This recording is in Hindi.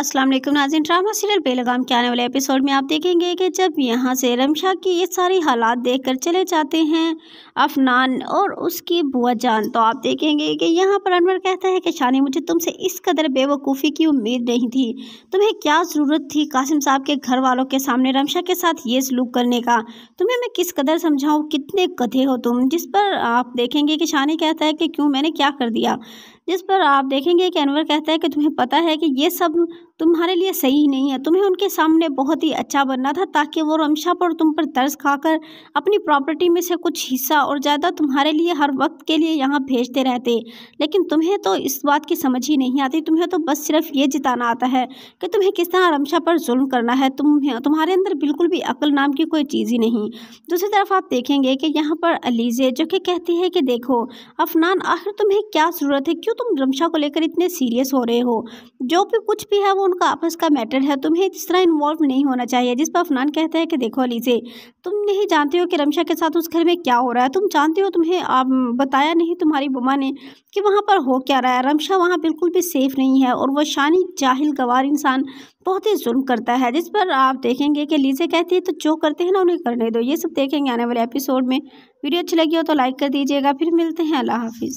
अस्सलाम वालेकुम नाजिन ड्रामा सीरियल बेलगाम के आने वाले एपिसोड में आप देखेंगे कि जब यहाँ से रमशा की ये सारी हालात देखकर चले जाते हैं अफनान और उसकी बुआ जान तो आप देखेंगे कि यहाँ पर अनवर कहता है कि शानी मुझे तुमसे इस कदर बेवकूफ़ी की उम्मीद नहीं थी तुम्हें क्या ज़रूरत थी कासिम साहब के घर वालों के सामने रमशा के साथ ये सलूक करने का तुम्हें मैं किस कदर समझाऊँ कितने गधे हो तुम जिस पर आप देखेंगे कि शानी कहता है कि क्यों मैंने क्या कर दिया जिस पर आप देखेंगे कि अनवर कहता है कि तुम्हें पता है कि ये सब तुम्हारे लिए सही नहीं है तुम्हें उनके सामने बहुत ही अच्छा बनना था ताकि वो रमशा पर तुम पर तर्ज खाकर अपनी प्रॉपर्टी में से कुछ हिस्सा और ज़्यादा तुम्हारे लिए हर वक्त के लिए यहाँ भेजते रहते लेकिन तुम्हें तो इस बात की समझ ही नहीं आती तुम्हें तो बस सिर्फ ये जिताना आता है कि तुम्हें किस तरह रमशा पर जुल्म करना है तुम्हें तुम्हारे अंदर बिल्कुल भी अकल नाम की कोई चीज़ ही नहीं दूसरी तरफ आप देखेंगे कि यहाँ पर अलीज़े जो कि कहती है कि देखो अफनान आखिर तुम्हें क्या ज़रूरत है क्यों क्यों तुम रमशा को लेकर इतने सीरियस हो रहे हो जो भी कुछ भी है वो उनका आपस का मैटर है तुम्हें इस तरह इन्वॉल्व नहीं होना चाहिए जिस पर अफनान कहते हैं कि देखो अलीजे तुम नहीं जानते हो कि रमशा के साथ उस घर में क्या हो रहा है तुम जानते हो तुम्हें आप बताया नहीं तुम्हारी बुमा ने कि वहाँ पर हो क्या रहा है रमशा वहाँ बिल्कुल भी सेफ़ नहीं है और वह शानी जाहिल गवार इंसान बहुत ही जुल्म करता है जिस पर आप देखेंगे कि लीजे कहती है तो जो करते हैं ना उन्हें करने दो ये सब देखेंगे आने वाले एपिसोड में वीडियो अच्छी लगी हो तो लाइक कर दीजिएगा फिर मिलते हैं अल्लाह हाफिज़